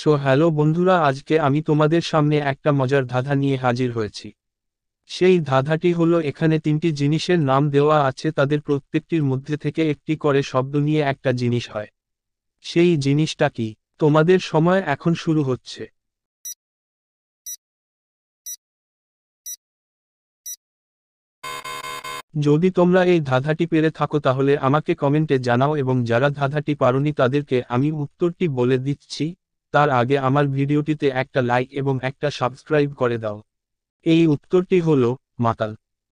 so hello বন্ধুরা আজকে আমি তোমাদের সামনে একটা মজার ধাঁধা নিয়ে হাজির হয়েছি সেই ধাঁধাটি হলো এখানে তিনটি জিনিসের নাম দেওয়া আছে তাদের প্রত্যেকটির মধ্যে থেকে একটি করে শব্দ নিয়ে একটা জিনিস হয় সেই জিনিসটা কি তোমাদের সময় এখন শুরু হচ্ছে যদি তোমরা এই ধাঁধাটি পেরে থাকো তাহলে আমাকে কমেন্টে জানাও এবং যারা ধাঁধাটি পারোনি তাদেরকে আমি উত্তরটি বলে দিচ্ছি তার আগে আমার ভিডিওটিতে একটা লাইক এবং একটা সাবস্ক্রাইব করে দাও এই উত্তরটি হল মাতাল